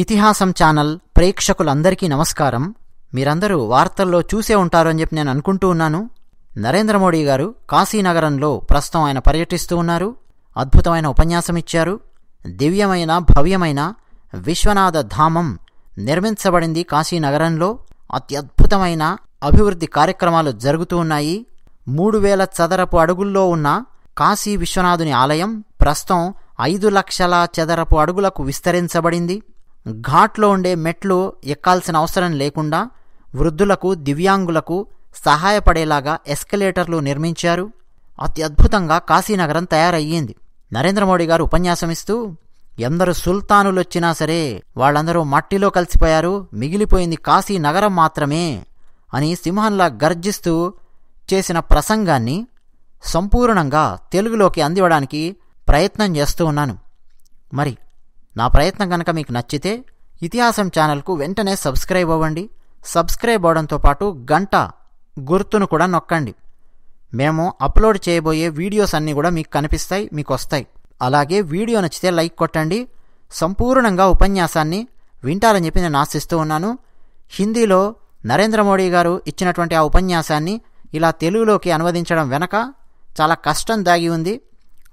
ఇతిహాసం ఛానల్ ప్రేక్షకులందరికీ నమస్కారం మీరందరూ వార్తల్లో చూసే ఉంటారు అని చెప్పి నేను అనుకుంటూ ఉన్నాను నరేంద్ర మోడీ గారు కాశీనగరంలో ప్రస్తుతం ఆయన పర్యటిస్తూ ఉన్నారు అద్భుతమైన ఉపన్యాసం ఇచ్చారు దివ్యమైన భవ్యమైన విశ్వనాథ ధామం నిర్మించబడింది కాశీనగరంలో అత్యద్భుతమైన అభివృద్ధి కార్యక్రమాలు జరుగుతూ ఉన్నాయి మూడు వేల చదరపు అడుగుల్లో ఉన్న కాశీ విశ్వనాథుని ఆలయం ప్రస్తుతం ఐదు లక్షల చదరపు అడుగులకు విస్తరించబడింది ఘాట్లో ఉండే మెట్లు ఎక్కాల్సిన అవసరం లేకుండా వృద్ధులకు దివ్యాంగులకు సహాయపడేలాగా ఎస్కలేటర్లు నిర్మించారు అతి అద్భుతంగా కాశీనగరం తయారయ్యింది నరేంద్ర మోడీ గారు ఉపన్యాసం ఇస్తూ ఎందరు సుల్తానులు వచ్చినా సరే వాళ్ళందరూ మట్టిలో కలిసిపోయారు మిగిలిపోయింది కాశీ నగరం మాత్రమే అని సింహంలా గర్జిస్తూ చేసిన ప్రసంగాన్ని సంపూర్ణంగా తెలుగులోకి అందివడానికి ప్రయత్నం చేస్తూ ఉన్నాను మరి నా ప్రయత్నం కనుక మీకు నచ్చితే ఇతిహాసం ఛానల్కు వెంటనే సబ్స్క్రైబ్ అవ్వండి సబ్స్క్రైబ్ అవ్వడంతో పాటు గంట గుర్తును కూడా నొక్కండి మేము అప్లోడ్ చేయబోయే వీడియోస్ అన్నీ కూడా మీకు కనిపిస్తాయి మీకు వస్తాయి అలాగే వీడియో నచ్చితే లైక్ కొట్టండి సంపూర్ణంగా ఉపన్యాసాన్ని వింటారని చెప్పి నేను ఆశిస్తూ ఉన్నాను హిందీలో నరేంద్ర మోడీ గారు ఇచ్చినటువంటి ఆ ఉపన్యాసాన్ని ఇలా తెలుగులోకి అనువదించడం వెనక చాలా కష్టం దాగి ఉంది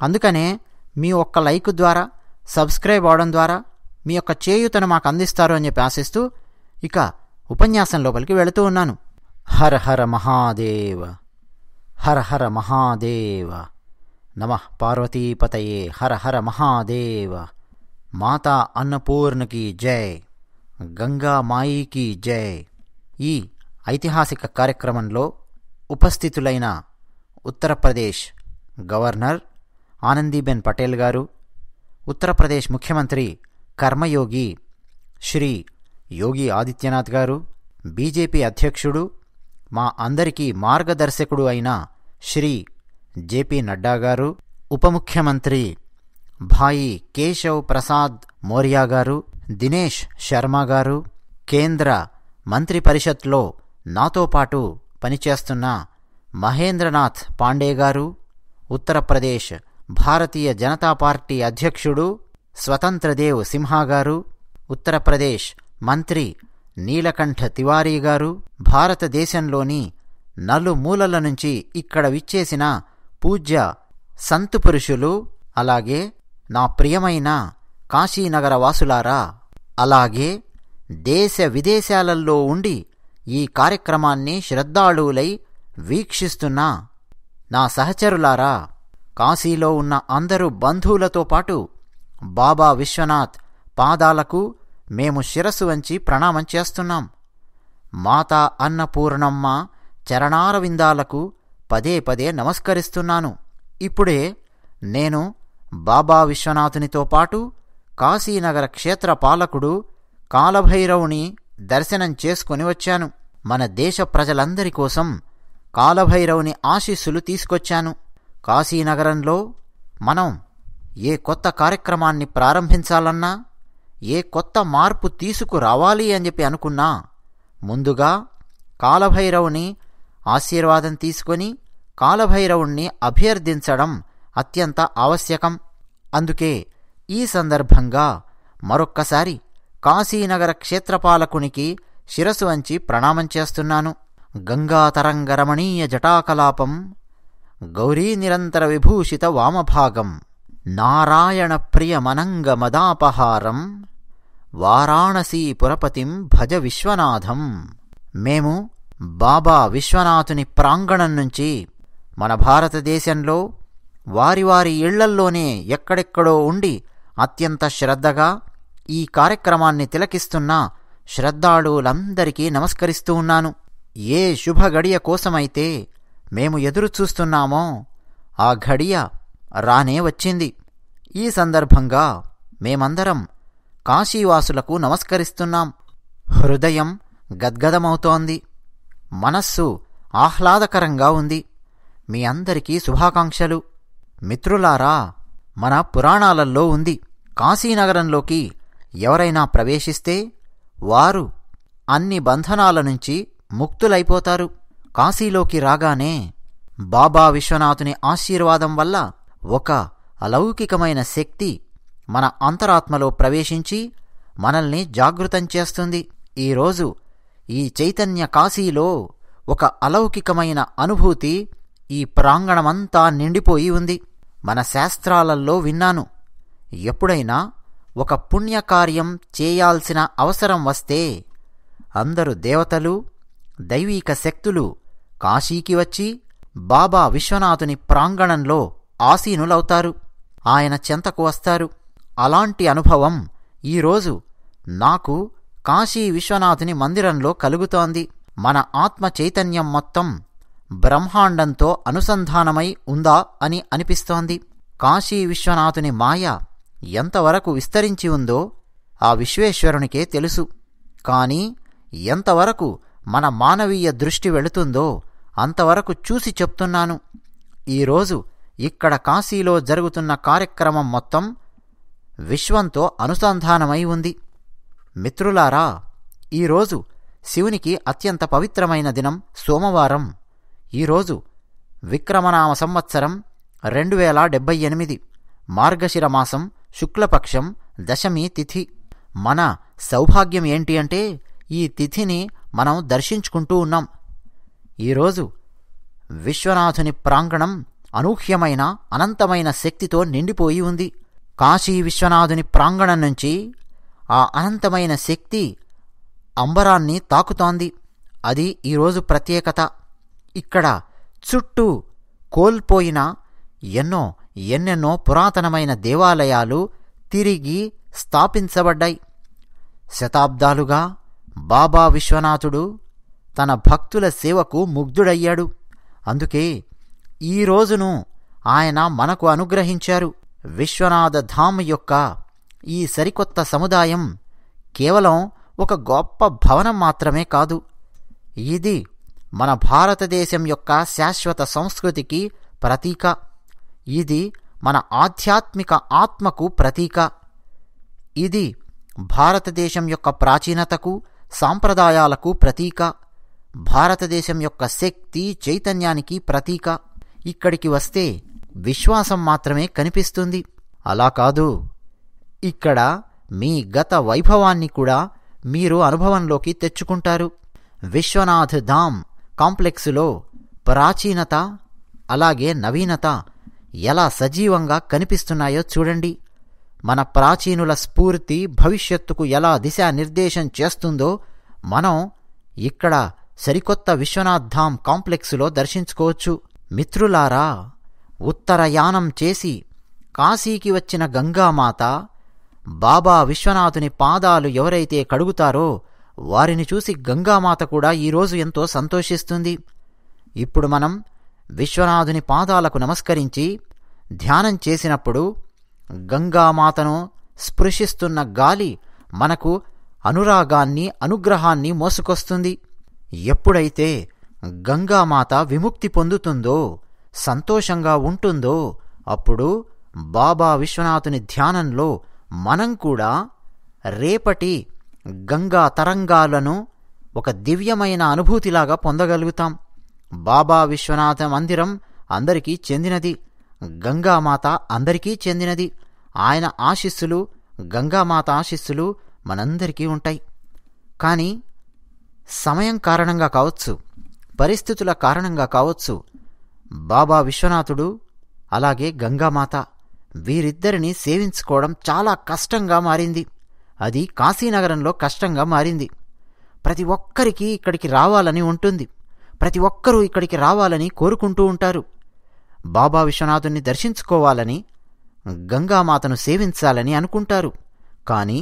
అందుకనే మీ ఒక్క లైక్ ద్వారా సబ్స్క్రైబ్ అవడం ద్వారా మీ యొక్క చేయూతను మాకు అందిస్తారు అని చెప్పి ఆశిస్తూ ఇక ఉపన్యాసం లోపలికి వెళుతూ ఉన్నాను హర హర మహాదేవ హర హర మహాదేవ నమ పార్వతీపతయే హర హర మహాదేవ మాతా అన్నపూర్ణకి జై గంగా మాయికి జై ఈ ఐతిహాసిక కార్యక్రమంలో ఉపస్థితులైన ఉత్తరప్రదేశ్ గవర్నర్ ఆనందీబెన్ పటేల్ గారు ఉత్తరప్రదేశ్ ముఖ్యమంత్రి కర్మయోగి శ్రీ యోగి ఆదిత్యనాథ్ గారు బీజేపీ అధ్యక్షుడు మా అందరికీ మార్గదర్శకుడు అయిన శ్రీ జేపీ నడ్డా గారు ఉప ముఖ్యమంత్రి భాయి కేశవ్ ప్రసాద్ మౌర్యా గారు దినేష్ శర్మ గారు కేంద్ర మంత్రి పరిషత్లో నాతో పాటు పనిచేస్తున్న మహేంద్రనాథ్ పాండే గారు ఉత్తరప్రదేశ్ భారతీయ జనతా పార్టీ అధ్యక్షుడు స్వతంత్రదేవ్ సింహా గారు ఉత్తరప్రదేశ్ మంత్రి నీలకంఠ తివారీ గారు భారతదేశంలోని నలుమూలల నుంచి ఇక్కడ విచ్చేసిన పూజ్య సంతు పురుషులు అలాగే నా ప్రియమైన కాశీనగర వాసులారా అలాగే దేశ విదేశాలలో ఉండి ఈ కార్యక్రమాన్ని శ్రద్ధాళువులై వీక్షిస్తున్న నా సహచరులారా కాశీలో ఉన్న అందరు బంధువులతో పాటు బాబా విశ్వనాథ్ పాదాలకు మేము శిరస్సు వంచి ప్రణామం చేస్తున్నాం మాతా అన్నపూర్ణమ్మ చరణారవిందాలకు పదే పదే నమస్కరిస్తున్నాను ఇప్పుడే నేను బాబా విశ్వనాథునితో పాటు కాశీనగర క్షేత్ర పాలకుడు కాలభైరవుని దర్శనం చేసుకుని వచ్చాను మన దేశ ప్రజలందరి కోసం కాలభైరవుని ఆశీస్సులు తీసుకొచ్చాను కాశీనగరంలో మనం ఏ కొత్త కార్యక్రమాన్ని ప్రారంభించాలన్నా ఏ కొత్త మార్పు తీసుకురావాలి అని చెప్పి అనుకున్నా ముందుగా కాలభైరవుని ఆశీర్వాదం తీసుకొని కాలభైరవుణ్ణి అభ్యర్థించడం అత్యంత ఆవశ్యకం అందుకే ఈ సందర్భంగా మరొక్కసారి కాశీనగర క్షేత్రపాలకునికి శిరసు వంచి ప్రణామం చేస్తున్నాను గంగాతరంగరమణీయ జటాకలాపం గౌరీ నిరంతర విభూషిత వామభాగం నారాయణ ప్రియమనంగ మదాపహారం వారాణసీ పురపతిం భజ విశ్వనాథం మేము బాబా విశ్వనాథుని ప్రాంగణం నుంచి మన భారతదేశంలో వారి వారి ఇళ్లల్లోనే ఎక్కడెక్కడో ఉండి అత్యంత శ్రద్ధగా ఈ కార్యక్రమాన్ని తిలకిస్తున్న శ్రద్ధాళువులందరికీ నమస్కరిస్తూ ఉన్నాను ఏ శుభ గడియ కోసమైతే మేము ఎదురు చూస్తున్నామో ఆ ఘడియ రానే వచ్చింది ఈ సందర్భంగా మేమందరం కాశీవాసులకు నమస్కరిస్తున్నాం హృదయం గద్గదమవుతోంది మనస్సు ఆహ్లాదకరంగా ఉంది మీ అందరికీ శుభాకాంక్షలు మిత్రులారా మన పురాణాలల్లో ఉంది కాశీనగరంలోకి ఎవరైనా ప్రవేశిస్తే వారు అన్ని బంధనాల నుంచి ముక్తులైపోతారు కాశీలోకి రాగానే బాబా విశ్వనాథుని ఆశీర్వాదం వల్ల ఒక అలౌకికమైన శక్తి మన అంతరాత్మలో ప్రవేశించి మనల్ని జాగృతం చేస్తుంది ఈరోజు ఈ చైతన్య కాశీలో ఒక అలౌకికమైన అనుభూతి ఈ ప్రాంగణమంతా నిండిపోయి ఉంది మన శాస్త్రాలలో విన్నాను ఎప్పుడైనా ఒక పుణ్యకార్యం చేయాల్సిన అవసరం వస్తే అందరు దేవతలు దైవీక శక్తులు కాశీకి వచ్చి బాబా విశ్వనాథుని ప్రాంగణంలో ఆసీనులవుతారు ఆయన చెంతకు వస్తారు అలాంటి అనుభవం ఈరోజు నాకు కాశీ విశ్వనాథుని మందిరంలో కలుగుతోంది మన ఆత్మ చైతన్యం మొత్తం బ్రహ్మాండంతో అనుసంధానమై ఉందా అని అనిపిస్తోంది కాశీ విశ్వనాథుని మాయ ఎంతవరకు విస్తరించి ఉందో ఆ విశ్వేశ్వరునికే తెలుసు కానీ ఎంతవరకు మన మానవీయ దృష్టి వెళుతుందో అంతవరకు చూసి చెప్తున్నాను ఈరోజు ఇక్కడ కాశీలో జరుగుతున్న కార్యక్రమం మొత్తం విశ్వంతో అనుసంధానమై ఉంది మిత్రులారా ఈరోజు శివునికి అత్యంత పవిత్రమైన దినం సోమవారం ఈరోజు విక్రమనామ సంవత్సరం రెండు వేల డెబ్బై ఎనిమిది మార్గశిర మాసం శుక్లపక్షం దశమి తిథి మన సౌభాగ్యం ఏంటి అంటే ఈ తిథిని మనం దర్శించుకుంటూ ఉన్నాం ఈరోజు విశ్వనాథుని ప్రాంగణం అనూహ్యమైన అనంతమైన శక్తితో నిండిపోయి ఉంది కాశీ విశ్వనాథుని ప్రాంగణం నుంచి ఆ అనంతమైన శక్తి అంబరాన్ని తాకుతోంది అది ఈరోజు ప్రత్యేకత ఇక్కడ చుట్టూ కోల్పోయిన ఎన్నో ఎన్నెన్నో పురాతనమైన దేవాలయాలు తిరిగి స్థాపించబడ్డాయి శతాబ్దాలుగా బాబా విశ్వనాథుడు తన భక్తుల సేవకు ముగ్ధుడయ్యాడు అందుకే ఈ రోజును ఆయన మనకు అనుగ్రహించారు విశ్వనాథ ధామ్ యొక్క ఈ సరికొత్త సముదాయం కేవలం ఒక గొప్ప భవనం మాత్రమే కాదు ఇది మన భారతదేశం యొక్క శాశ్వత సంస్కృతికి ప్రతీక ఇది మన ఆధ్యాత్మిక ఆత్మకు ప్రతీక ఇది భారతదేశం యొక్క ప్రాచీనతకు సాంప్రదాయాలకు ప్రతీక భారతదేశం యొక్క శక్తి చైతన్యానికి ప్రతీక ఇక్కడికి వస్తే విశ్వాసం మాత్రమే కనిపిస్తుంది అలా కాదు ఇక్కడ మీ గత వైభవాన్ని కూడా మీరు అనుభవంలోకి తెచ్చుకుంటారు విశ్వనాథ్ ధామ్ కాంప్లెక్స్లో ప్రాచీనత అలాగే నవీనత ఎలా సజీవంగా కనిపిస్తున్నాయో చూడండి మన ప్రాచీనుల స్ఫూర్తి భవిష్యత్తుకు ఎలా దిశానిర్దేశం చేస్తుందో మనం ఇక్కడ సరికొత్త విశ్వనాథాం కాంప్లెక్స్లో దర్శించుకోవచ్చు మిత్రులారా ఉత్తరయానం చేసి కాశీకి వచ్చిన గంగామాత బాబా విశ్వనాథుని పాదాలు ఎవరైతే కడుగుతారో వారిని చూసి గంగామాత కూడా ఈరోజు ఎంతో సంతోషిస్తుంది ఇప్పుడు మనం విశ్వనాథుని పాదాలకు నమస్కరించి ధ్యానం చేసినప్పుడు గంగామాతను స్పృశిస్తున్న గాలి మనకు అనురాగాన్ని అనుగ్రహాన్ని మోసుకొస్తుంది ఎప్పుడైతే గంగామాత విముక్తి పొందుతుందో సంతోషంగా ఉంటుందో అప్పుడు బాబా విశ్వనాథుని ధ్యానంలో మనం కూడా రేపటి గంగా తరంగాలను ఒక దివ్యమైన అనుభూతిలాగా పొందగలుగుతాం బాబా విశ్వనాథ మందిరం అందరికీ చెందినది గంగామాత అందరికీ చెందినది ఆయన ఆశీస్సులు గంగామాత ఆశీస్సులు మనందరికీ ఉంటాయి కానీ సమయం కారణంగా కావచ్చు పరిస్థితుల కారణంగా కావచ్చు బాబా విశ్వనాథుడు అలాగే గంగామాత వీరిద్దరిని సేవించుకోవడం చాలా కష్టంగా మారింది అది కాశీనగరంలో కష్టంగా మారింది ప్రతి ఒక్కరికి ఇక్కడికి రావాలని ఉంటుంది ప్రతి ఒక్కరూ ఇక్కడికి రావాలని కోరుకుంటూ ఉంటారు బాబా విశ్వనాథుణ్ణి దర్శించుకోవాలని గంగామాతను సేవించాలని అనుకుంటారు కానీ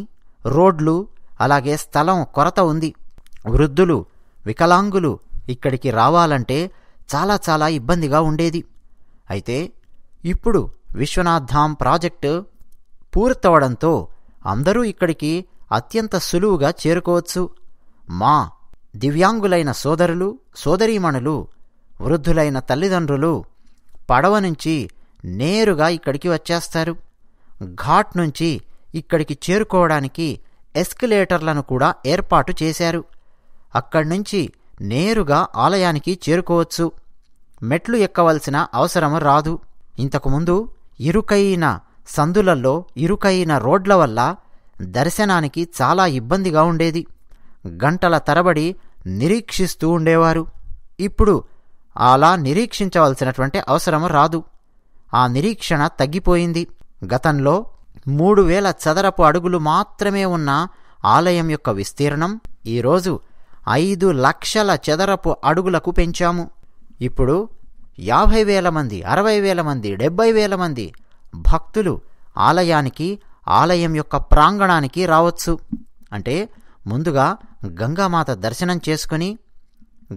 రోడ్లు అలాగే స్థలం కొరత ఉంది వృద్ధులు వికలాంగులు ఇక్కడికి రావాలంటే చాలా చాలా ఇబ్బందిగా ఉండేది అయితే ఇప్పుడు విశ్వనాథ్ ధామ్ ప్రాజెక్టు పూర్తవడంతో అందరూ ఇక్కడికి అత్యంత సులువుగా చేరుకోవచ్చు మా దివ్యాంగులైన సోదరులు సోదరీమణులు వృద్ధులైన తల్లిదండ్రులు పడవ నుంచి నేరుగా ఇక్కడికి వచ్చేస్తారు ఘాట్ నుంచి ఇక్కడికి చేరుకోవడానికి ఎస్కలేటర్లను కూడా ఏర్పాటు చేశారు అక్కడి నుంచి నేరుగా ఆలయానికి చేరుకోవచ్చు మెట్లు ఎక్కవలసిన అవసరం రాదు ఇంతకుముందు ఇరుకైన సందులలో ఇరుకైన రోడ్ల వల్ల దర్శనానికి చాలా ఇబ్బందిగా ఉండేది గంటల తరబడి నిరీక్షిస్తూ ఉండేవారు ఇప్పుడు అలా నిరీక్షించవలసినటువంటి అవసరము రాదు ఆ నిరీక్షణ తగ్గిపోయింది గతంలో మూడు వేల చదరపు అడుగులు మాత్రమే ఉన్న ఆలయం యొక్క విస్తీర్ణం ఈరోజు ఐదు లక్షల చదరపు అడుగులకు పెంచాము ఇప్పుడు యాభై వేల మంది అరవై వేల మంది డెబ్బై వేల మంది భక్తులు ఆలయానికి ఆలయం యొక్క ప్రాంగణానికి రావచ్చు అంటే ముందుగా గంగామాత దర్శనం చేసుకుని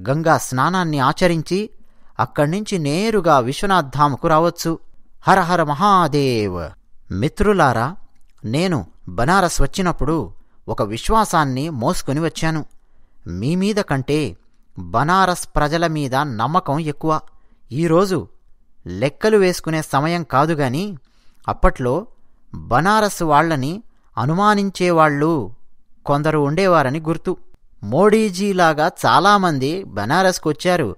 గంగా స్నానాన్ని ఆచరించి అక్కడి నుంచి నేరుగా విశ్వనాథ్ధాముకు రావచ్చు హరహర మహాదేవ్ మిత్రులారా నేను బనారస్ వచ్చినప్పుడు ఒక విశ్వాసాన్ని మోసుకొని వచ్చాను మీ మీద కంటే బనారస్ ప్రజల మీద నమ్మకం ఎక్కువ ఈరోజు లెక్కలు వేసుకునే సమయం కాదు గాని అప్పట్లో బనారస్ వాళ్ళని అనుమానించేవాళ్ళు కొందరు ఉండేవారని గుర్తు మోడీజీలాగా చాలామంది బనారస్కు వచ్చారు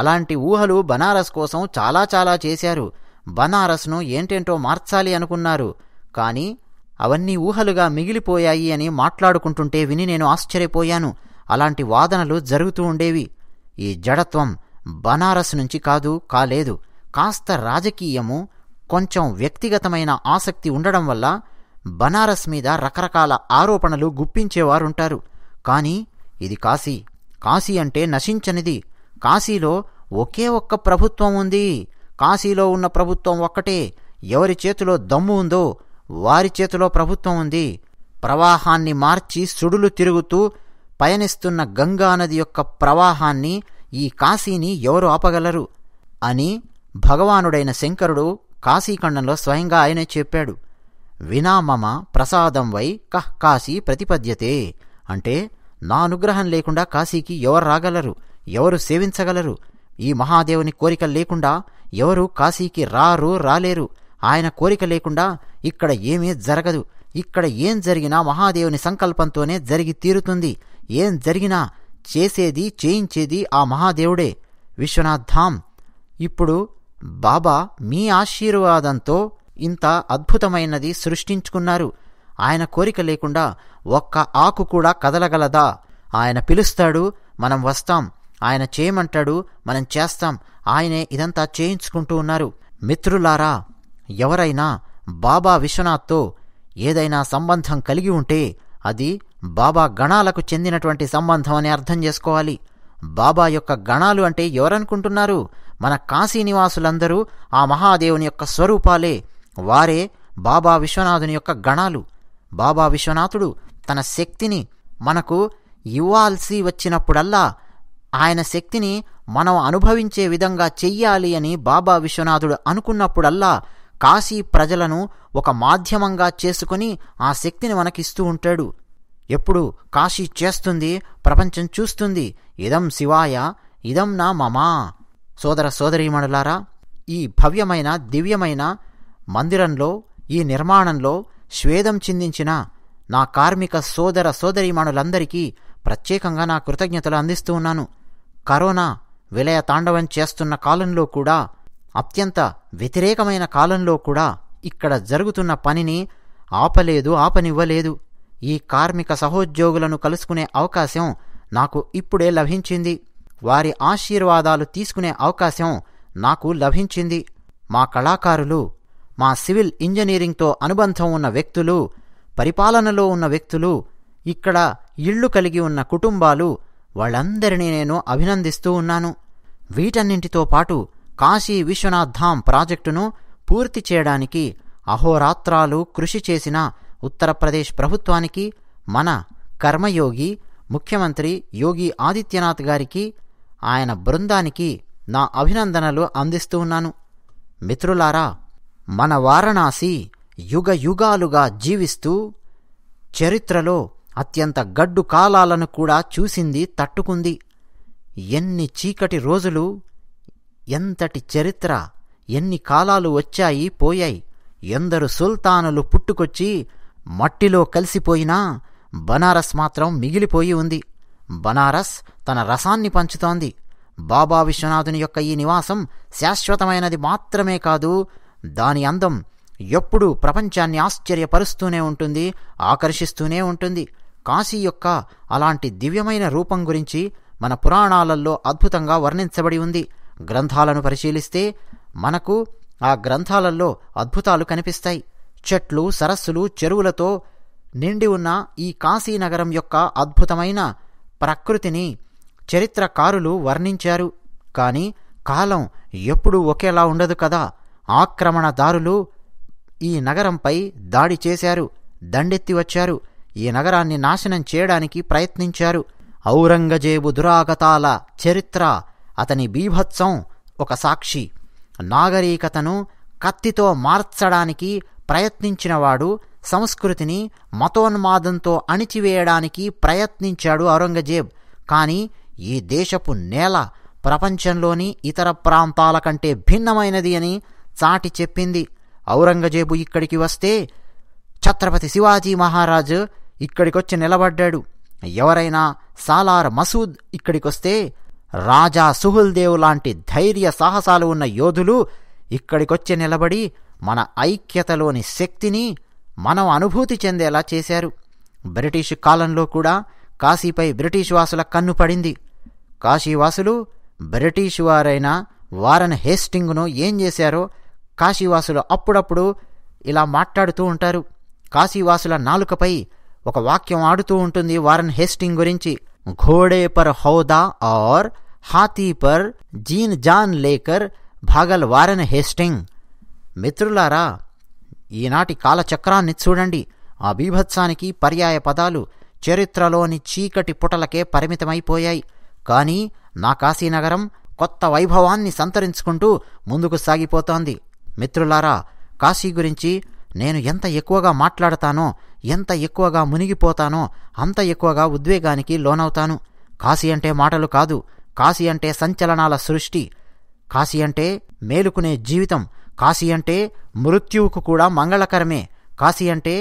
అలాంటి ఊహలు బనారస్ కోసం చాలా చాలా చేశారు బనారస్ను ఏంటేంటో మార్చాలి అనుకున్నారు కానీ అవన్నీ ఊహలుగా మిగిలిపోయాయి అని మాట్లాడుకుంటుంటే విని నేను ఆశ్చర్యపోయాను అలాంటి వాదనలు జరుగుతూ ఉండేవి ఈ జడత్వం బనారస్ నుంచి కాదు కాలేదు కాస్త రాజకీయము కొంచెం వ్యక్తిగతమైన ఆసక్తి ఉండడం వల్ల బనారస్ మీద రకరకాల ఆరోపణలు గుప్పించేవారుంటారు కానీ ఇది కాశీ కాశీ అంటే నశించనిది కాశీలో ఒకే ఒక్క ప్రభుత్వం ఉంది కాశీలో ఉన్న ప్రభుత్వం ఒక్కటే ఎవరి చేతిలో దమ్ము ఉందో వారి చేతిలో ప్రభుత్వం ఉంది ప్రవాహాన్ని మార్చి సుడులు తిరుగుతూ పయనిస్తున్న గంగానది యొక్క ప్రవాహాన్ని ఈ కాశీని ఎవరు ఆపగలరు అని భగవానుడైన శంకరుడు కాశీఖండంలో స్వయంగా ఆయనే చెప్పాడు వినామమ ప్రసాదం వై కహ్ కాశీ ప్రతిపద్యతే అంటే నా అనుగ్రహం లేకుండా కాశీకి ఎవరు రాగలరు ఎవరు సేవించగలరు ఈ మహాదేవుని కోరిక లేకుండా ఎవరు కాశీకి రారు రాలేరు ఆయన కోరిక లేకుండా ఇక్కడ ఏమీ జరగదు ఇక్కడ ఏం జరిగినా మహాదేవుని సంకల్పంతోనే జరిగి తీరుతుంది ఏం జరిగినా చేసేది చేయించేది ఆ మహాదేవుడే విశ్వనాథాం ఇప్పుడు బాబా మీ ఆశీర్వాదంతో ఇంత అద్భుతమైనది సృష్టించుకున్నారు ఆయన కోరిక లేకుండా ఒక్క ఆకు కూడా కదలగలదా ఆయన పిలుస్తాడు మనం వస్తాం ఆయన చేయమంటాడు మనం చేస్తాం ఆయనే ఇదంతా చేయించుకుంటూ ఉన్నారు మిత్రులారా ఎవరైనా బాబా విశ్వనాథ్తో ఏదైనా సంబంధం కలిగి ఉంటే అది బాబా గణాలకు చెందినటువంటి సంబంధం అని అర్థం చేసుకోవాలి బాబా యొక్క గణాలు అంటే ఎవరనుకుంటున్నారు మన కాశీ నివాసులందరూ ఆ మహాదేవుని యొక్క స్వరూపాలే వారే బాబా విశ్వనాథుని యొక్క గణాలు బాబా విశ్వనాథుడు తన శక్తిని మనకు ఇవ్వాల్సి వచ్చినప్పుడల్లా ఆయన శక్తిని మనం అనుభవించే విధంగా చెయ్యాలి అని బాబా విశ్వనాథుడు అనుకున్నప్పుడల్లా కాశీ ప్రజలను ఒక మాధ్యమంగా చేసుకుని ఆ శక్తిని మనకిస్తూ ఉంటాడు ఎప్పుడు కాశీ చేస్తుంది ప్రపంచం చూస్తుంది ఇదం శివాయ ఇదం నా మమా సోదర సోదరీమణులారా ఈ భవ్యమైన దివ్యమైన మందిరంలో ఈ నిర్మాణంలో స్వేదం చిందించిన నా కార్మిక సోదర సోదరీమణులందరికీ ప్రత్యేకంగా నా కృతజ్ఞతలు అందిస్తూ ఉన్నాను కరోనా విలయ తాండవం చేస్తున్న కాలంలో కూడా అత్యంత వ్యతిరేకమైన కాలంలో కూడా ఇక్కడ జరుగుతున్న పనిని ఆపలేదు ఆపనివ్వలేదు ఈ కార్మిక సహోద్యోగులను కలుసుకునే అవకాశం నాకు ఇప్పుడే లభించింది వారి ఆశీర్వాదాలు తీసుకునే అవకాశం నాకు లభించింది మా కళాకారులు మా సివిల్ ఇంజనీరింగ్తో అనుబంధం ఉన్న వ్యక్తులు పరిపాలనలో ఉన్న వ్యక్తులు ఇక్కడ ఇళ్ళు కలిగి ఉన్న కుటుంబాలు వాళ్ళందరినీ నేను అభినందిస్తూ ఉన్నాను వీటన్నింటితో పాటు కాశీ విశ్వనాథ్ ధామ్ ప్రాజెక్టును పూర్తి చేయడానికి అహోరాత్రాలు కృషి చేసిన ఉత్తరప్రదేశ్ ప్రభుత్వానికి మన కర్మయోగి ముఖ్యమంత్రి యోగి ఆదిత్యనాథ్ గారికి ఆయన బృందానికి నా అభినందనలు అందిస్తూ ఉన్నాను మిత్రులారా మన వారణాసి యుగ యుగాలుగా జీవిస్తూ చరిత్రలో అత్యంత గడ్డు కాలాలను కూడా చూసింది తట్టుకుంది ఎన్ని చీకటి రోజులు ఎంతటి చరిత్ర ఎన్ని కాలాలు వచ్చాయి పోయాయి ఎందరు సుల్తానులు పుట్టుకొచ్చి మట్టిలో కలిసిపోయినా బనారస్ మాత్రం మిగిలిపోయి ఉంది బనారస్ తన రసాన్ని పంచుతోంది బాబా విశ్వనాథుని యొక్క ఈ నివాసం శాశ్వతమైనది మాత్రమే కాదు దాని అందం ఎప్పుడూ ప్రపంచాన్ని ఆశ్చర్యపరుస్తూనే ఉంటుంది ఆకర్షిస్తూనే ఉంటుంది కాశీ యొక్క అలాంటి దివ్యమైన రూపం గురించి మన పురాణాలలో అద్భుతంగా వర్ణించబడి ఉంది గ్రంథాలను పరిశీలిస్తే మనకు ఆ గ్రంథాలలో అద్భుతాలు కనిపిస్తాయి చెట్లు సరస్సులు చెరువులతో నిండి ఉన్న ఈ కాశీనగరం యొక్క అద్భుతమైన ప్రకృతిని చరిత్రకారులు వర్ణించారు కానీ కాలం ఎప్పుడూ ఒకేలా ఉండదు కదా ఆక్రమణదారులు ఈ నగరంపై దాడి చేశారు దండెత్తి వచ్చారు ఈ నగరాన్ని నాశనం చేయడానికి ప్రయత్నించారు ఔరంగజేబు దురాగతాల చరిత్ర అతని బీభత్సం ఒక సాక్షి నాగరికతను కత్తితో మార్చడానికి ప్రయత్నించినవాడు సంస్కృతిని మతోన్మాదంతో అణిచివేయడానికి ప్రయత్నించాడు ఔరంగజేబ్ కానీ ఈ దేశపు నేల ప్రపంచంలోని ఇతర ప్రాంతాల కంటే భిన్నమైనది అని చాటి చెప్పింది ఔరంగజేబు ఇక్కడికి వస్తే ఛత్రపతి శివాజీ మహారాజు ఇక్కడికొచ్చి నిలబడ్డాడు ఎవరైనా సాలార్ మసూద్ ఇక్కడికొస్తే రాజా సుహుల్దేవ్ లాంటి ధైర్య సాహసాలు ఉన్న యోధులు ఇక్కడికొచ్చి నిలబడి మన ఐక్యతలోని శక్తిని మనం అనుభూతి చెందేలా చేశారు బ్రిటిష్ కాలంలో కూడా కాశీపై బ్రిటిష్ వాసుల కన్ను పడింది కాశీవాసులు బ్రిటిష్ వారైన వారన్ హేస్టింగ్ను ఏం చేశారో కాశీవాసులు అప్పుడప్పుడు ఇలా మాట్లాడుతూ ఉంటారు కాశీవాసుల నాలుకపై ఒక వాక్యం ఆడుతూ ఉంటుంది వారన్ హేస్టింగ్ గురించి ఘోడే పర్ హౌదా ఆర్ హాతీ పర్ జీన్ జాన్ లేకర్ భాగల్ వారన్ హేస్టింగ్ మిత్రులారా ఈనాటి కాలచక్రాన్ని చూడండి ఆ బీభత్సానికి పర్యాయ పదాలు చరిత్రలోని చీకటి పుటలకే పరిమితమైపోయాయి కానీ నా కాశీనగరం కొత్త వైభవాన్ని సంతరించుకుంటూ ముందుకు సాగిపోతోంది మిత్రులారా కాశీ గురించి నేను ఎంత ఎక్కువగా మాట్లాడతానో ఎంత ఎక్కువగా మునిగిపోతానో అంత ఎక్కువగా ఉద్వేగానికి లోనవుతాను కాశీ అంటే మాటలు కాదు కాశీ అంటే సంచలనాల సృష్టి కాశీ అంటే మేలుకునే జీవితం కాశీ అంటే మృత్యువుకు కూడా మంగళకరమే కాశీ అంటే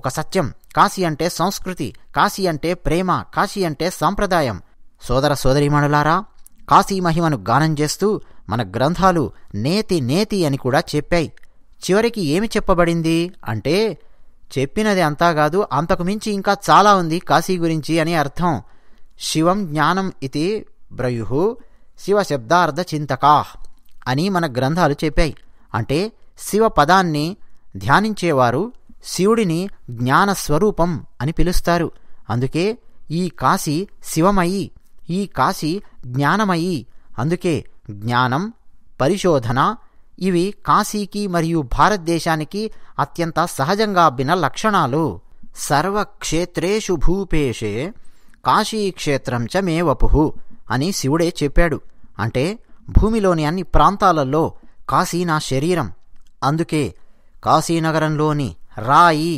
ఒక సత్యం కాశీ అంటే సంస్కృతి కాశీ అంటే ప్రేమ కాశీ అంటే సాంప్రదాయం సోదర సోదరీమణులారా కాశీ మహిమను గానం చేస్తూ మన గ్రంథాలు నేతి నేతి అని కూడా చెప్పాయి చివరికి ఏమి చెప్పబడింది అంటే చెప్పినది అంతా కాదు అంతకుమించి ఇంకా చాలా ఉంది కాశీ గురించి అని అర్థం శివం జ్ఞానం ఇది శివ శివశబ్దార్థ చింతకా అని మన గ్రంథాలు చెప్పాయి అంటే శివ పదాన్ని ధ్యానించేవారు శివుడిని జ్ఞానస్వరూపం అని పిలుస్తారు అందుకే ఈ కాశీ శివమయి ఈ కాశీ జ్ఞానమయి అందుకే జ్ఞానం పరిశోధన ఇవి కాశీకి మరియు భారతదేశానికి అత్యంత సహజంగా బిన లక్షణాలు సర్వక్షేత్రేషు భూపేషే కాశీక్షేత్రం చ మే వపుహు అని శివుడే చెప్పాడు అంటే భూమిలోని అన్ని ప్రాంతాలలో కాశీ నా శరీరం అందుకే కాశీనగరంలోని రాయి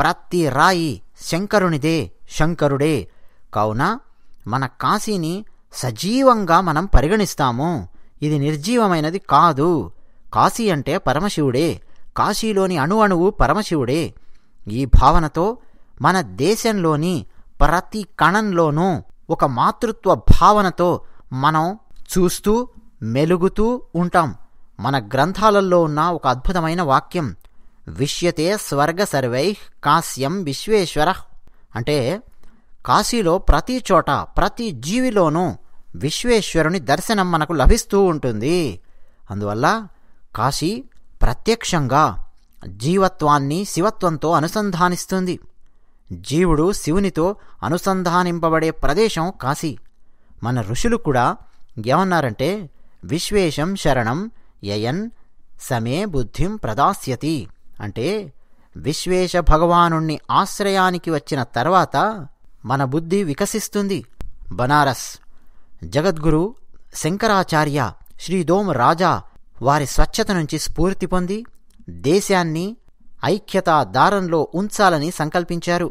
ప్రతి రాయి శంకరునిదే శంకరుడే కావున మన కాశీని సజీవంగా మనం పరిగణిస్తాము ఇది నిర్జీవమైనది కాదు కాశీ అంటే పరమశివుడే కాశీలోని అణు అణువు పరమశివుడే ఈ భావనతో మన దేశంలోని ప్రతి కణంలోనూ ఒక మాతృత్వ భావనతో మనం చూస్తూ మెలుగుతూ ఉంటాం మన గ్రంథాలలో ఉన్న ఒక అద్భుతమైన వాక్యం విష్యతే స్వర్గ సర్వై కాస్యం విశ్వేశ్వర అంటే కాశీలో ప్రతి చోట ప్రతి జీవిలోనూ విశ్వేశ్వరుని దర్శనం మనకు లభిస్తూ ఉంటుంది అందువల్ల కాశీ ప్రత్యక్షంగా జీవత్వాన్ని శివత్వంతో అనుసంధానిస్తుంది జీవుడు శివునితో అనుసంధానింపబడే ప్రదేశం కాశీ మన ఋషులు కూడా ఏమన్నారంటే విశ్వేశం శరణం యయన్ సమే బుద్ధిం ప్రదాస్యతి అంటే విశ్వేశ భగవానుణ్ణి ఆశ్రయానికి వచ్చిన తర్వాత మన బుద్ధి వికసిస్తుంది బనారస్ జగద్గురు శంకరాచార్య శ్రీదోమ రాజా వారి స్వచ్ఛత నుంచి స్ఫూర్తి పొంది దేశాన్ని ఐక్యతా దారంలో ఉంచాలని సంకల్పించారు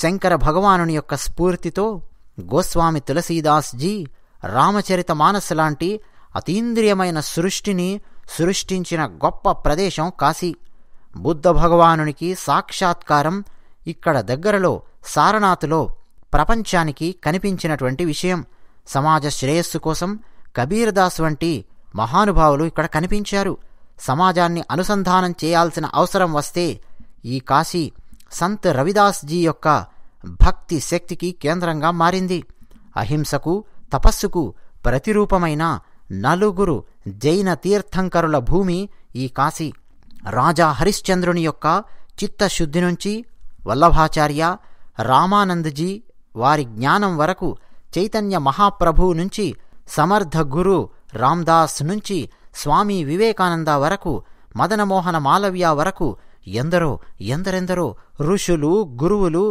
శంకర భగవానుని యొక్క స్ఫూర్తితో గోస్వామి తులసీదాస్ జీ రామచరిత మానస్ లాంటి అతీంద్రియమైన సృష్టిని సృష్టించిన గొప్ప ప్రదేశం కాశీ బుద్ధ భగవానునికి సాక్షాత్కారం ఇక్కడ దగ్గరలో సారనాథ్లో ప్రపంచానికి కనిపించినటువంటి విషయం సమాజ శ్రేయస్సు కోసం కబీర్దాస్ వంటి మహానుభావులు ఇక్కడ కనిపించారు సమాజాన్ని అనుసంధానం చేయాల్సిన అవసరం వస్తే ఈ కాశీ సంత్ రవిదాస్జీ యొక్క భక్తి శక్తికి కేంద్రంగా మారింది అహింసకు తపస్సుకు ప్రతిరూపమైన నలుగురు జైన తీర్థంకరుల భూమి ఈ కాశీ రాజా హరిశ్చంద్రుని యొక్క చిత్తశుద్ధి నుంచి వల్లభాచార్య రామానందజీ వారి జ్ఞానం వరకు చైతన్య మహాప్రభువు నుంచి సమర్థ గురు రామ్దాస్ నుంచి స్వామి వివేకానంద వరకు మదనమోహన మాలవ్య వరకు ఎందరో ఎందరెందరో ఋషులు గురువులు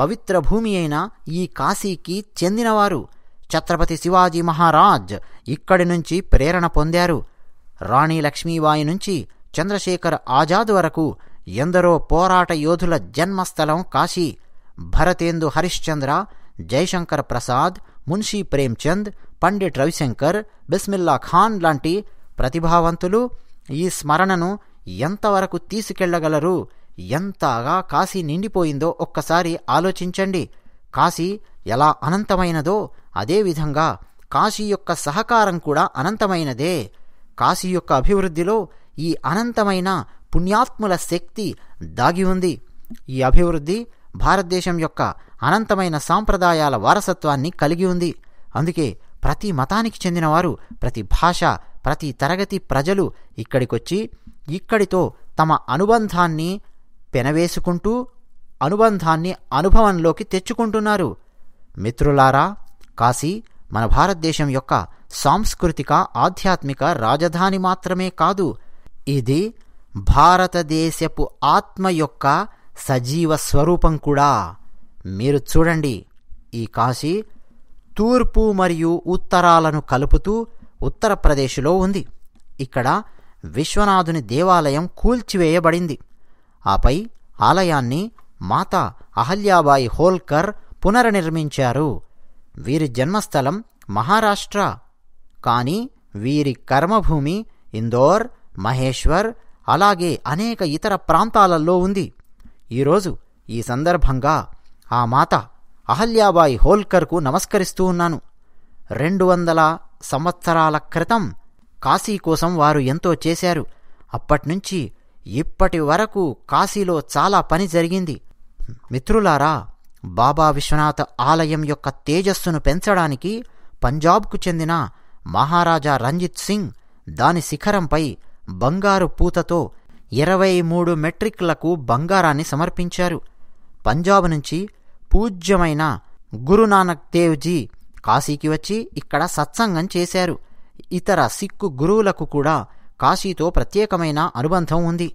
పవిత్ర భూమి అయిన ఈ కాశీకి చెందినవారు ఛత్రపతి శివాజీ మహారాజ్ ఇక్కడి నుంచి ప్రేరణ పొందారు రాణి లక్ష్మీబాయి నుంచి చంద్రశేఖర్ ఆజాద్ వరకు ఎందరో పోరాట యోధుల జన్మస్థలం కాశీ భరతేందు హరిశ్చంద్ర జయశంకర్ ప్రసాద్ మున్షీ ప్రేమ్చంద్ పండిట్ రవిశంకర్ బిస్మిల్లా ఖాన్ లాంటి ప్రతిభావంతులు ఈ స్మరణను ఎంతవరకు తీసుకెళ్లగలరు ఎంతగా కాశీ నిండిపోయిందో ఒక్కసారి ఆలోచించండి కాశీ ఎలా అనంతమైనదో అదేవిధంగా కాశీ యొక్క సహకారం కూడా అనంతమైనదే కాశీ యొక్క అభివృద్ధిలో ఈ అనంతమైన పుణ్యాత్ముల శక్తి దాగి ఉంది ఈ అభివృద్ధి భారతదేశం యొక్క అనంతమైన సాంప్రదాయాల వారసత్వాన్ని కలిగి ఉంది అందుకే ప్రతి మతానికి చెందినవారు ప్రతి భాష ప్రతి తరగతి ప్రజలు ఇక్కడికొచ్చి ఇక్కడితో తమ అనుబంధాన్ని పెనవేసుకుంటూ అనుబంధాన్ని అనుభవంలోకి తెచ్చుకుంటున్నారు మిత్రులారా కాశీ మన భారతదేశం యొక్క సాంస్కృతిక ఆధ్యాత్మిక రాజధాని మాత్రమే కాదు ఇది భారతదేశపు ఆత్మ యొక్క సజీవ స్వరూపం కూడా మీరు చూడండి ఈ కాశీ తూర్పు మరియు ఉత్తరాలను కలుపుతూ ఉత్తరప్రదేశ్లో ఉంది ఇక్కడ విశ్వనాథుని దేవాలయం కూల్చివేయబడింది ఆపై ఆలయాన్ని మాత అహల్యాబాయి హోల్కర్ పునర్నిర్మించారు వీరి జన్మస్థలం మహారాష్ట్ర కానీ వీరి కర్మభూమి ఇందోర్ మహేశ్వర్ అలాగే అనేక ఇతర ప్రాంతాలలో ఉంది ఈరోజు ఈ సందర్భంగా ఆ మాత అహల్యాబాయి హోల్కర్కు నమస్కరిస్తూ ఉన్నాను రెండు వందల సంవత్సరాల క్రితం కాశీ కోసం వారు ఎంతో చేశారు అప్పట్నుంచి ఇప్పటి వరకు కాశీలో చాలా పని జరిగింది మిత్రులారా బాబా విశ్వనాథ్ ఆలయం యొక్క తేజస్సును పెంచడానికి పంజాబ్కు చెందిన మహారాజా రంజిత్ సింగ్ దాని శిఖరంపై బంగారు పూతతో ఇరవై మూడు మెట్రిక్లకు బంగారాన్ని సమర్పించారు పంజాబ్ నుంచి పూజ్యమైన గురునానక్ దేవ్జీ కాశీకి వచ్చి ఇక్కడ సత్సంగం చేశారు ఇతర సిక్కు గురువులకు కూడా కాశీతో ప్రత్యేకమైన అనుబంధం ఉంది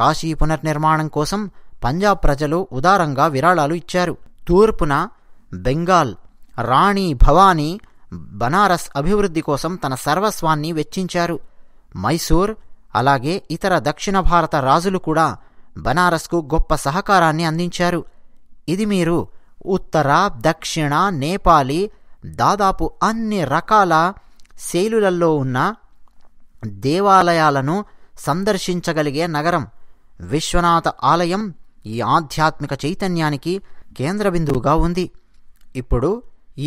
కాశీ పునర్నిర్మాణం కోసం పంజాబ్ ప్రజలు ఉదారంగా విరాళాలు ఇచ్చారు తూర్పున బెంగాల్ రాణి భవానీ బనారస్ అభివృద్ధి కోసం తన సర్వస్వాన్ని వెచ్చించారు మైసూర్ అలాగే ఇతర దక్షిణ భారత రాజులు కూడా బనారస్కు గొప్ప సహకారాన్ని అందించారు ఇది మీరు ఉత్తర దక్షిణ నేపాలీ దాదాపు అన్ని రకాల శైలులలో ఉన్న దేవాలయాలను సందర్శించగలిగే నగరం విశ్వనాథ ఆలయం ఈ ఆధ్యాత్మిక చైతన్యానికి కేంద్ర బిందువుగా ఉంది ఇప్పుడు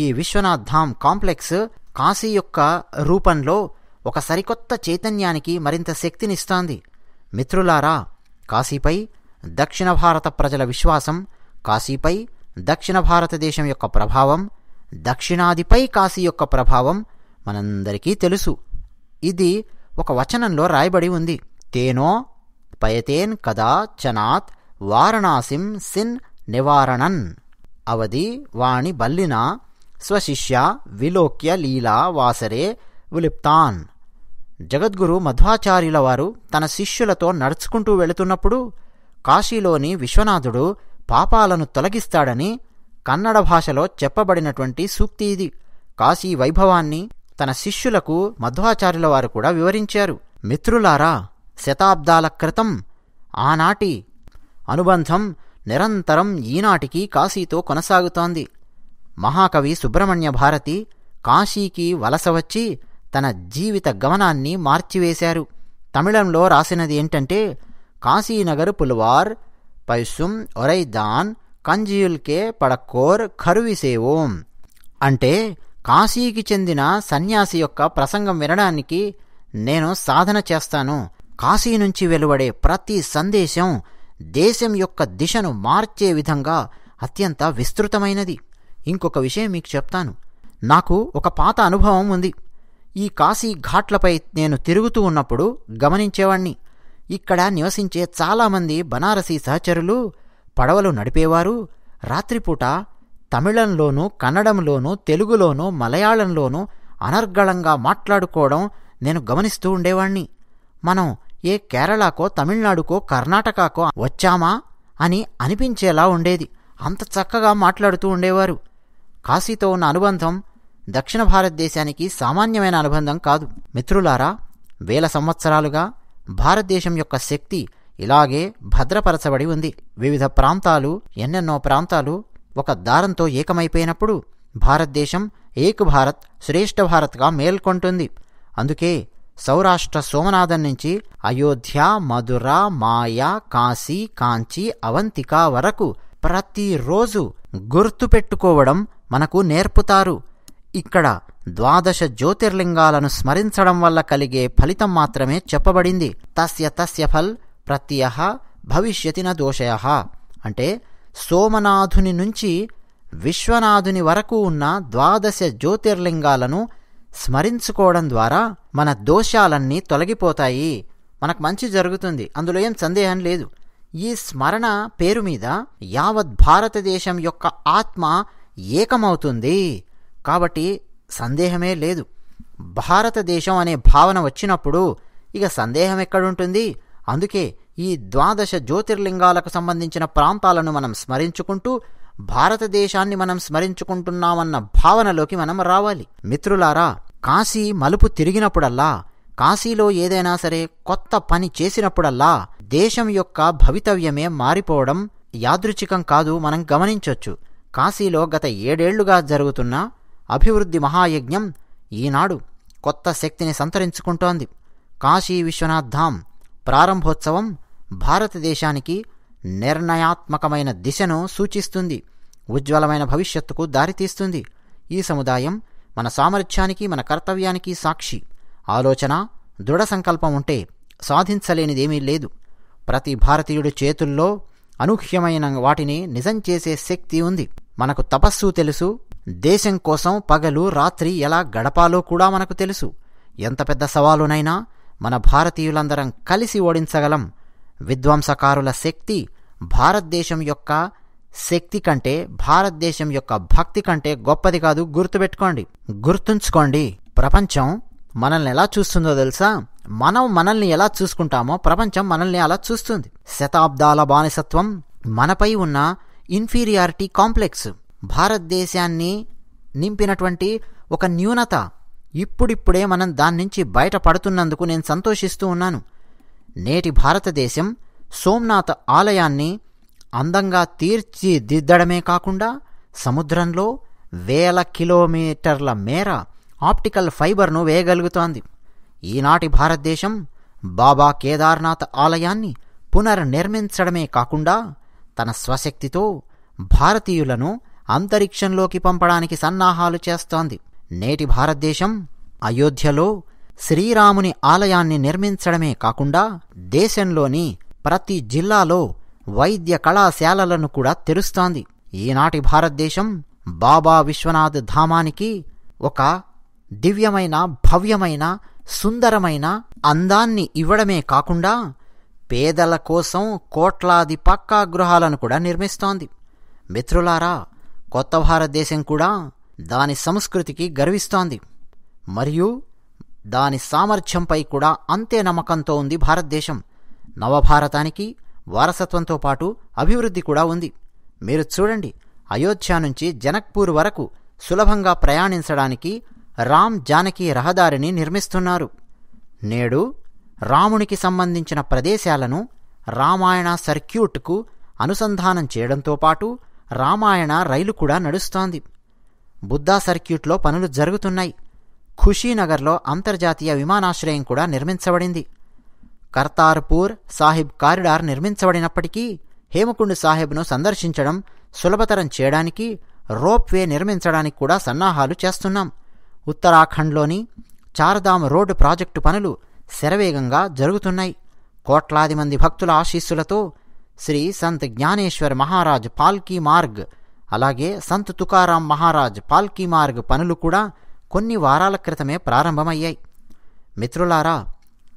ఈ విశ్వనాథ్ ధామ్ కాంప్లెక్స్ కాశీ యొక్క రూపంలో ఒక సరికొత్త చైతన్యానికి మరింత శక్తినిస్తాంది మిత్రులారా కాశీపై దక్షిణ భారత ప్రజల విశ్వాసం కాశీపై దక్షిణ భారతదేశం యొక్క ప్రభావం దక్షిణాదిపై కాశీ యొక్క ప్రభావం మనందరికీ తెలుసు ఇది ఒక వచనంలో రాయబడి ఉంది తేనో పయతేన్ కదా చనాత్ వారణాసిం సిన్ నివారణన్ అవధి వాణి బల్లిన స్వశిష్య విలోక్య లీలా వాసరే విలిప్తాన్ జగద్గురు మధ్వాచార్యుల వారు తన శిష్యులతో నడుచుకుంటూ వెళుతున్నప్పుడు కాశీలోని విశ్వనాథుడు పాపాలను తొలగిస్తాడని కన్నడ భాషలో చెప్పబడినటువంటి సూక్తి ఇది కాశీ వైభవాన్ని తన శిష్యులకు మధ్వాచార్యుల వారు కూడా వివరించారు మిత్రులారా శతాబ్దాల క్రితం ఆనాటి అనుబంధం నిరంతరం ఈనాటికి కాశీతో కొనసాగుతోంది మహాకవి సుబ్రహ్మణ్య భారతి కాశీకి వలస వచ్చి తన జీవిత గమనాన్ని మార్చివేశారు తమిళంలో రాసినది ఏంటంటే కాశీనగర్ పుల్వార్ పైసుం ఒరైదాన్ కంజీయుల్కే పడకోర్ ఖరువిసేవోం అంటే కాశీకి చెందిన సన్యాసి యొక్క ప్రసంగం వినడానికి నేను సాధన చేస్తాను కాశీ నుంచి వెలువడే ప్రతి సందేశం దేశం యొక్క దిశను మార్చే విధంగా అత్యంత విస్తృతమైనది ఇంకొక విషయం మీకు చెప్తాను నాకు ఒక పాత అనుభవం ఉంది ఈ కాశీ ఘాట్లపై నేను తిరుగుతూ ఉన్నప్పుడు గమనించేవాణ్ణి ఇక్కడ నివసించే చాలామంది బనారసీ సహచరులు పడవలు నడిపేవారు రాత్రిపూట తమిళంలోనూ కన్నడంలోనూ తెలుగులోనూ మలయాళంలోనూ అనర్గళంగా మాట్లాడుకోవడం నేను గమనిస్తూ ఉండేవాణ్ణి మనం ఏ కేరళకో తమిళనాడుకో కర్ణాటకకో వచ్చామా అని అనిపించేలా ఉండేది అంత చక్కగా మాట్లాడుతూ ఉండేవారు కాశీతో ఉన్న అనుబంధం దక్షిణ భారతదేశానికి సామాన్యమైన అనుబంధం కాదు మిత్రులారా వేల సంవత్సరాలుగా భారతదేశం యొక్క శక్తి ఇలాగే భద్రపరచబడి ఉంది వివిధ ప్రాంతాలు ఎన్నెన్నో ప్రాంతాలు ఒక దారంతో ఏకమైపోయినప్పుడు భారతదేశం ఏక్ భారత్ శ్రేష్ఠ భారత్గా మేల్కొంటుంది అందుకే సౌరాష్ట్ర సోమనాథం నుంచి అయోధ్య మధుర మాయా కాశీ కాంచి అవంతిక వరకు ప్రతిరోజు గుర్తుపెట్టుకోవడం మనకు నేర్పుతారు ఇక్కడ ద్వాదశ జ్యోతిర్లింగాలను స్మరించడం వల్ల కలిగే ఫలితం మాత్రమే చెప్పబడింది తస్య తస్య ఫల్ ప్రత్యహ భవిష్యతి దోషయ అంటే సోమనాథుని నుంచి విశ్వనాథుని వరకు ఉన్న ద్వాదశ జ్యోతిర్లింగాలను స్మరించుకోవడం ద్వారా మన దోషాలన్నీ తొలగిపోతాయి మనకు మంచి జరుగుతుంది అందులో ఏం సందేహం లేదు ఈ స్మరణ పేరు మీద యావత్ భారతదేశం యొక్క ఆత్మ ఏకమవుతుంది కాబట్టి సందేహమే లేదు భారతదేశం అనే భావన వచ్చినప్పుడు ఇక సందేహం ఎక్కడుంటుంది అందుకే ఈ ద్వాదశ జ్యోతిర్లింగాలకు సంబంధించిన ప్రాంతాలను మనం స్మరించుకుంటూ భారతదేశాన్ని మనం స్మరించుకుంటున్నామన్న భావనలోకి మనం రావాలి మిత్రులారా కాశీ మలుపు తిరిగినప్పుడల్లా కాశీలో ఏదైనా సరే కొత్త పని చేసినప్పుడల్లా దేశం యొక్క భవితవ్యమే మారిపోవడం యాదృచ్ఛికం కాదు మనం గమనించవచ్చు కాశీలో గత ఏడేళ్లుగా జరుగుతున్న అభివృద్ధి మహాయజ్ఞం ఈనాడు కొత్త శక్తిని సంతరించుకుంటోంది కాశీ విశ్వనాథ్ ధామ్ ప్రారంభోత్సవం భారతదేశానికి నిర్ణయాత్మకమైన దిశను సూచిస్తుంది ఉజ్వలమైన భవిష్యత్తుకు దారితీస్తుంది ఈ సముదాయం మన సామర్థ్యానికి మన కర్తవ్యానికి సాక్షి ఆలోచన దృఢ సంకల్పం ఉంటే సాధించలేనిదేమీ లేదు ప్రతి భారతీయుడి చేతుల్లో అనూహ్యమైన వాటిని నిజం చేసే శక్తి ఉంది మనకు తపస్సు తెలుసు దేశం కోసం పగలు రాత్రి ఎలా గడపాలో కూడా మనకు తెలుసు ఎంత పెద్ద సవాలునైనా మన భారతీయులందరం కలిసి ఓడించగలం విధ్వంసకారుల శక్తి భారతదేశం యొక్క శక్తి కంటే భారతదేశం యొక్క భక్తి కంటే గొప్పది కాదు గుర్తుపెట్టుకోండి గుర్తుంచుకోండి ప్రపంచం మనల్ని ఎలా చూస్తుందో తెలుసా మనం మనల్ని ఎలా చూసుకుంటామో ప్రపంచం మనల్ని అలా చూస్తుంది శతాబ్దాల బానిసత్వం మనపై ఉన్న ఇన్ఫీరియారిటీ కాంప్లెక్స్ భారతదేశాన్ని నింపినటువంటి ఒక న్యూనత ఇప్పుడిప్పుడే మనం దాని నుంచి బయటపడుతున్నందుకు నేను సంతోషిస్తూ ఉన్నాను నేటి భారతదేశం సోమనాథ్ ఆలయాన్ని అందంగా తీర్చిదిద్దడమే కాకుండా సముద్రంలో వేల కిలోమీటర్ల మేర ఆప్టికల్ ఫైబర్ను వేయగలుగుతోంది ఈనాటి భారతదేశం బాబా కేదార్నాథ్ ఆలయాన్ని పునర్నిర్మించడమే కాకుండా తన స్వశక్తితో భారతీయులను అంతరిక్షంలోకి పంపడానికి సన్నాహాలు చేస్తోంది నేటి భారతదేశం అయోధ్యలో శ్రీరాముని ఆలయాన్ని నిర్మించడమే కాకుండా దేశంలోని ప్రతి జిల్లాలో వైద్య కళాశాలలను కూడా తెరుస్తోంది ఈనాటి భారతదేశం బాబా విశ్వనాథ్ ధామానికి ఒక దివ్యమైన భవ్యమైన సుందరమైన అందాన్ని ఇవ్వడమే కాకుండా పేదల కోసం కోట్లాది పక్కా గృహాలను కూడా నిర్మిస్తోంది మిత్రులారా కొత్త భారతదేశం కూడా దాని సంస్కృతికి గర్విస్తోంది మరియు దాని సామర్థ్యంపై కూడా అంతే నమ్మకంతో ఉంది భారతదేశం నవభారతానికి వారసత్వంతో పాటు అభివృద్ధి కూడా ఉంది మీరు చూడండి అయోధ్య నుంచి జనక్పూర్ వరకు సులభంగా ప్రయాణించడానికి రామ్ జానకి రహదారిని నిర్మిస్తున్నారు నేడు రామునికి సంబంధించిన ప్రదేశాలను రామాయణ సర్క్యూట్కు అనుసంధానం చేయడంతో పాటు రామాయణ రైలు కూడా నడుస్తోంది బుద్ధా సర్క్యూట్లో పనులు జరుగుతున్నాయి ఖుషీనగర్లో అంతర్జాతీయ విమానాశ్రయం కూడా నిర్మించబడింది కర్తార్పూర్ సాహిబ్ కారిడార్ నిర్మించబడినప్పటికీ హేమకుండ్ సాహెబ్ను సందర్శించడం సులభతరం చేయడానికి రోప్వే నిర్మించడానికి కూడా సన్నాహాలు చేస్తున్నాం ఉత్తరాఖండ్లోని చారధామ్ రోడ్డు ప్రాజెక్టు పనులు శరవేగంగా జరుగుతున్నాయి కోట్లాది మంది భక్తుల ఆశీస్సులతో శ్రీ సంత్ జ్ఞానేశ్వర్ మహారాజ్ పాల్కీ మార్గ్ అలాగే సంత్ తుకారాం మహారాజ్ పాల్కీ మార్గ్ పనులు కూడా కొన్ని వారాల క్రితమే ప్రారంభమయ్యాయి మిత్రులారా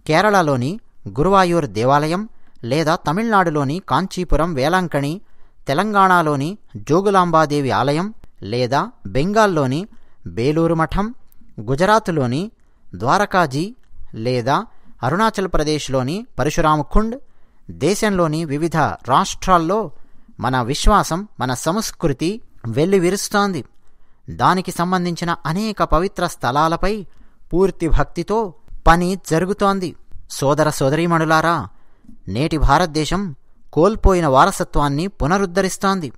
కేరళలోని గురువాయూర్ దేవాలయం లేదా తమిళనాడులోని కాంచీపురం వేలాంకణి తెలంగాణలోని జోగులాంబాదేవి ఆలయం లేదా బెంగాల్లోని బేలూరు మఠం గుజరాత్లోని ద్వారకాజీ లేదా అరుణాచల్ ప్రదేశ్లోని పరశురామకుండ్ దేశంలోని వివిధ రాష్ట్రాల్లో మన విశ్వాసం మన సంస్కృతి వెల్లివిరుస్తోంది దానికి సంబంధించిన అనేక పవిత్ర స్థలాలపై పూర్తి భక్తితో పని జరుగుతోంది సోదర సోదరీమణులారా నేటి భారతదేశం కోల్పోయిన వారసత్వాన్ని పునరుద్ధరిస్తోంది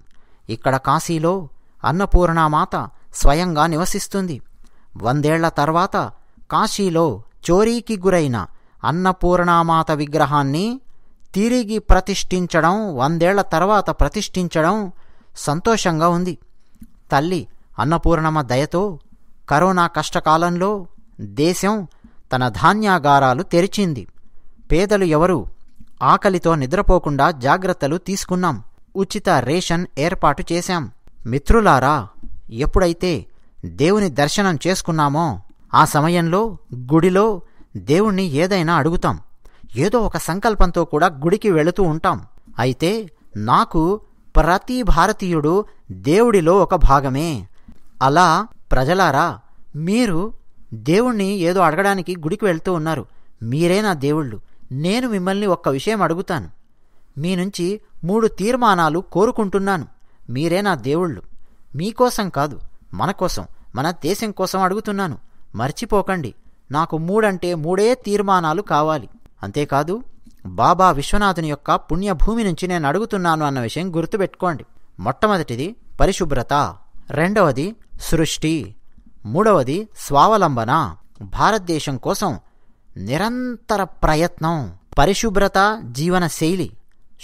ఇక్కడ కాశీలో అన్నపూర్ణామాత స్వయంగా నివసిస్తుంది వందేళ్ల తర్వాత కాశీలో చోరీకి గురైన అన్నపూర్ణామాత విగ్రహాన్ని తిరిగి ప్రతిష్ఠించడం వందేళ్ల తర్వాత ప్రతిష్ఠించడం సంతోషంగా ఉంది తల్లి అన్నపూర్ణమ్మ దయతో కరోనా కష్టకాలంలో దేశం తన ధాన్యాగారాలు తెరిచింది పేదలు ఎవరు ఆకలితో నిద్రపోకుండా జాగ్రత్తలు తీసుకున్నాం ఉచిత రేషన్ ఏర్పాటు చేశాం మిత్రులారా ఎప్పుడైతే దేవుని దర్శనం చేసుకున్నామో ఆ సమయంలో గుడిలో దేవుణ్ణి ఏదైనా అడుగుతాం ఏదో ఒక సంకల్పంతో కూడా గుడికి వెళుతూ ఉంటాం అయితే నాకు ప్రతి భారతీయుడు దేవుడిలో ఒక భాగమే అలా ప్రజలారా మీరు దేవుణ్ణి ఏదో అడగడానికి గుడికి వెళ్తూ ఉన్నారు మీరే నా దేవుళ్ళు నేను మిమ్మల్ని ఒక్క విషయం అడుగుతాను మీ నుంచి మూడు తీర్మానాలు కోరుకుంటున్నాను మీరే నా దేవుళ్ళు మీకోసం కాదు మన కోసం మన దేశం కోసం అడుగుతున్నాను మర్చిపోకండి నాకు మూడంటే మూడే తీర్మానాలు కావాలి అంతేకాదు బాబా విశ్వనాథుని యొక్క పుణ్యభూమి నుంచి నేను అడుగుతున్నాను అన్న విషయం గుర్తుపెట్టుకోండి మొట్టమొదటిది పరిశుభ్రత రెండవది సృష్టి మూడవది స్వావలంబన భారతదేశం కోసం నిరంతర ప్రయత్నం పరిశుభ్రత జీవనశైలి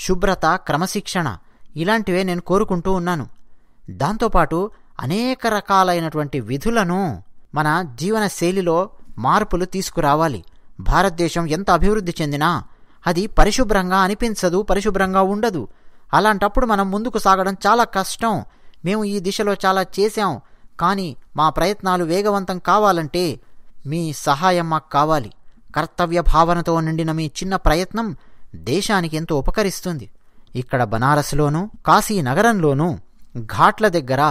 శుభ్రత క్రమశిక్షణ ఇలాంటివే నేను కోరుకుంటూ ఉన్నాను దాంతోపాటు అనేక రకాలైనటువంటి విధులను మన జీవనశైలిలో మార్పులు తీసుకురావాలి భారతదేశం ఎంత అభివృద్ధి చెందినా అది పరిశుభ్రంగా అనిపించదు పరిశుభ్రంగా ఉండదు అలాంటప్పుడు మనం ముందుకు సాగడం చాలా కష్టం మేము ఈ దిశలో చాలా చేశాం కానీ మా ప్రయత్నాలు వేగవంతం కావాలంటే మీ సహాయం మాకు కావాలి కర్తవ్య భావనతో నిండిన మీ చిన్న ప్రయత్నం దేశానికి ఎంతో ఉపకరిస్తుంది ఇక్కడ బనారస్లోనూ కాశీ నగరంలోనూ ఘాట్ల దగ్గర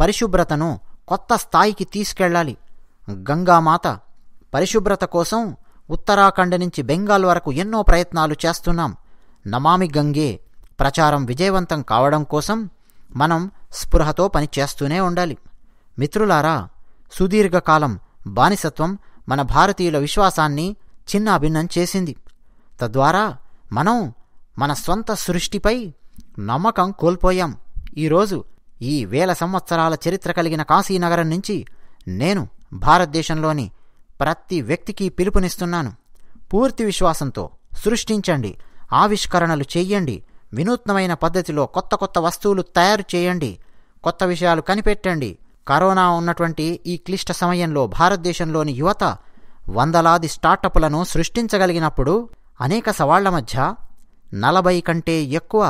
పరిశుభ్రతను కొత్త స్థాయికి తీసుకెళ్ళాలి గంగామాత పరిశుభ్రత కోసం ఉత్తరాఖండ్ నుంచి బెంగాల్ వరకు ఎన్నో ప్రయత్నాలు చేస్తున్నాం నమామి గంగే ప్రచారం విజయవంతం కావడం కోసం మనం స్పృహతో పనిచేస్తూనే ఉండాలి మిత్రులారా సుదీర్ఘకాలం బానిసత్వం మన భారతీయుల విశ్వాసాన్ని చిన్నాభిన్నం చేసింది తద్వారా మనం మన స్వంత సృష్టిపై నమ్మకం కోల్పోయాం ఈరోజు ఈ వేల సంవత్సరాల చరిత్ర కలిగిన కాశీనగరం నుంచి నేను భారతదేశంలోని ప్రతి వ్యక్తికి పిలుపునిస్తున్నాను పూర్తి విశ్వాసంతో సృష్టించండి ఆవిష్కరణలు చేయండి వినూత్నమైన పద్ధతిలో కొత్త కొత్త వస్తువులు తయారు చేయండి కొత్త విషయాలు కనిపెట్టండి కరోనా ఉన్నటువంటి ఈ క్లిష్ట సమయంలో భారతదేశంలోని యువత వందలాది స్టార్టప్లను సృష్టించగలిగినప్పుడు అనేక సవాళ్ల మధ్య నలభై కంటే ఎక్కువ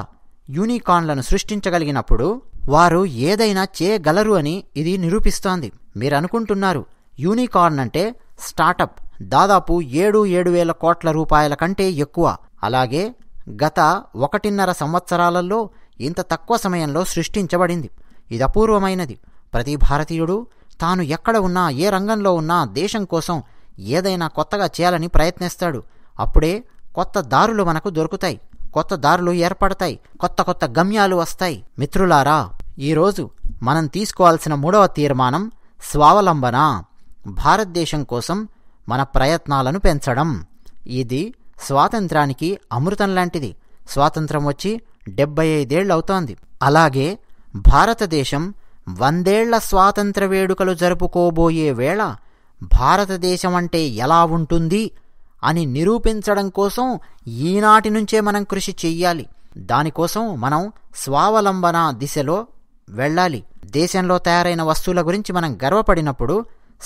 యూనికాన్లను సృష్టించగలిగినప్పుడు వారు ఏదైనా చేయగలరు అని ఇది నిరూపిస్తోంది మీరు అనుకుంటున్నారు యూనికార్న్ అంటే స్టార్టప్ దాదాపు ఏడు ఏడు వేల కోట్ల రూపాయల కంటే ఎక్కువ అలాగే గత ఒకటిన్నర సంవత్సరాలలో ఇంత తక్కువ సమయంలో సృష్టించబడింది ఇది అపూర్వమైనది ప్రతి భారతీయుడు తాను ఎక్కడ ఉన్నా ఏ రంగంలో ఉన్నా దేశం కోసం ఏదైనా కొత్తగా చేయాలని ప్రయత్నిస్తాడు అప్పుడే కొత్త దారులు మనకు దొరుకుతాయి కొత్త దారులు ఏర్పడతాయి కొత్త కొత్త గమ్యాలు వస్తాయి మిత్రులారా ఈరోజు మనం తీసుకోవాల్సిన మూడవ తీర్మానం స్వావలంబన భారతదేశం కోసం మన ప్రయత్నాలను పెంచడం ఇది స్వాతంత్రానికి అమృతం లాంటిది స్వాతంత్రం వచ్చి డెబ్బై ఐదేళ్లవుతోంది అలాగే భారతదేశం వందేళ్ల స్వాతంత్ర వేడుకలు జరుపుకోబోయే వేళ భారతదేశం అంటే ఎలా ఉంటుంది అని నిరూపించడం కోసం ఈనాటి నుంచే మనం కృషి చెయ్యాలి దానికోసం మనం స్వావలంబన దిశలో వెళ్ళాలి దేశంలో తయారైన వస్తువుల గురించి మనం గర్వపడినప్పుడు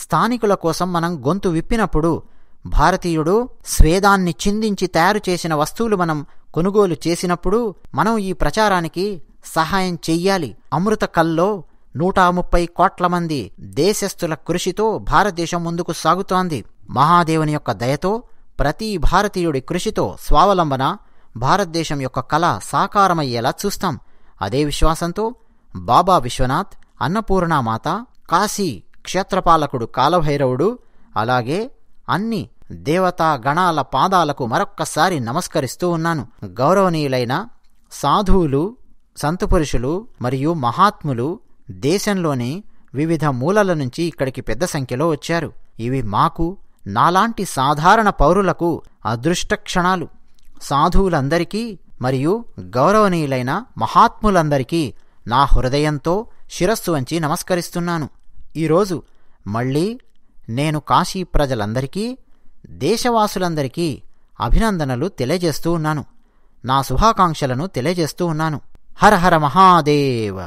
స్థానికుల కోసం మనం గొంతు విప్పినప్పుడు భారతీయుడు స్వేదాన్ని చిందించి తయారు చేసిన వస్తువులు మనం కొనుగోలు చేసినప్పుడు మనం ఈ ప్రచారానికి సహాయం చెయ్యాలి అమృత కల్లో నూట ముప్పై కోట్ల మంది దేశస్థుల కృషితో భారతదేశం ముందుకు సాగుతోంది మహాదేవుని యొక్క దయతో ప్రతి భారతీయుడి కృషితో స్వావలంబన భారతదేశం యొక్క కళ సాకారమయ్యేలా చూస్తాం అదే విశ్వాసంతో బాబా విశ్వనాథ్ అన్నపూర్ణామాత కాశీ క్షేత్రపాలకుడు కాలభైరవుడు అలాగే అన్ని దేవతా గణాల పాదాలకు మరొక్కసారి నమస్కరిస్తూ ఉన్నాను గౌరవనీయులైన సాధువులు సంతపురుషులు మరియు మహాత్ములు దేశంలోని వివిధ మూలల నుంచి ఇక్కడికి పెద్ద సంఖ్యలో వచ్చారు ఇవి మాకు నాలాంటి సాధారణ పౌరులకు అదృష్ట క్షణాలు సాధువులందరికీ మరియు గౌరవనీయులైన మహాత్ములందరికీ నా హృదయంతో శిరస్సు వంచి నమస్కరిస్తున్నాను ఈరోజు మళ్ళీ నేను కాశీ ప్రజలందరికీ దేశవాసులందరికీ అభినందనలు తెలియజేస్తూ ఉన్నాను నా శుభాకాంక్షలను తెలియజేస్తూ ఉన్నాను హర హర మహాదేవ